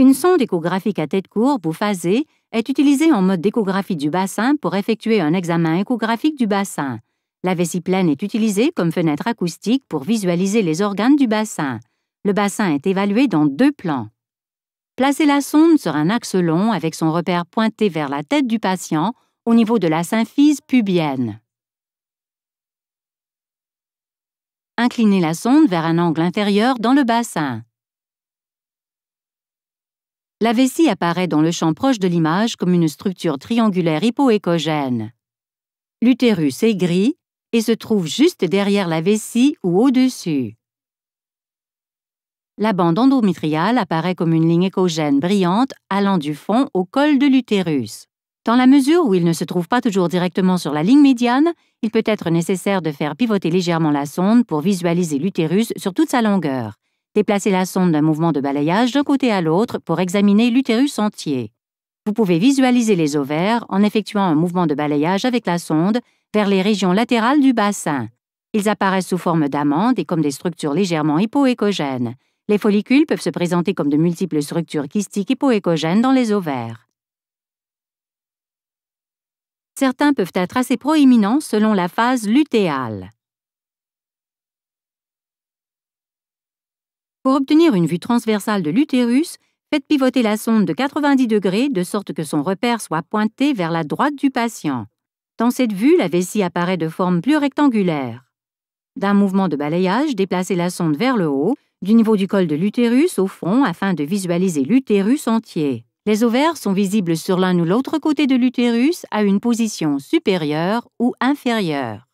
Une sonde échographique à tête courbe ou phasée est utilisée en mode d'échographie du bassin pour effectuer un examen échographique du bassin. La vessie pleine est utilisée comme fenêtre acoustique pour visualiser les organes du bassin. Le bassin est évalué dans deux plans. Placez la sonde sur un axe long avec son repère pointé vers la tête du patient au niveau de la symphyse pubienne. Inclinez la sonde vers un angle inférieur dans le bassin. La vessie apparaît dans le champ proche de l'image comme une structure triangulaire hypoécogène. L'utérus est gris et se trouve juste derrière la vessie ou au-dessus. La bande endométriale apparaît comme une ligne écogène brillante allant du fond au col de l'utérus. Dans la mesure où il ne se trouve pas toujours directement sur la ligne médiane, il peut être nécessaire de faire pivoter légèrement la sonde pour visualiser l'utérus sur toute sa longueur. Déplacez la sonde d'un mouvement de balayage d'un côté à l'autre pour examiner l'utérus entier. Vous pouvez visualiser les ovaires en effectuant un mouvement de balayage avec la sonde vers les régions latérales du bassin. Ils apparaissent sous forme d'amandes et comme des structures légèrement hypoécogènes. Les follicules peuvent se présenter comme de multiples structures kystiques hypoécogènes dans les ovaires. Certains peuvent être assez proéminents selon la phase lutéale. Pour obtenir une vue transversale de l'utérus, faites pivoter la sonde de 90 degrés de sorte que son repère soit pointé vers la droite du patient. Dans cette vue, la vessie apparaît de forme plus rectangulaire. D'un mouvement de balayage, déplacez la sonde vers le haut, du niveau du col de l'utérus au fond afin de visualiser l'utérus entier. Les ovaires sont visibles sur l'un ou l'autre côté de l'utérus à une position supérieure ou inférieure.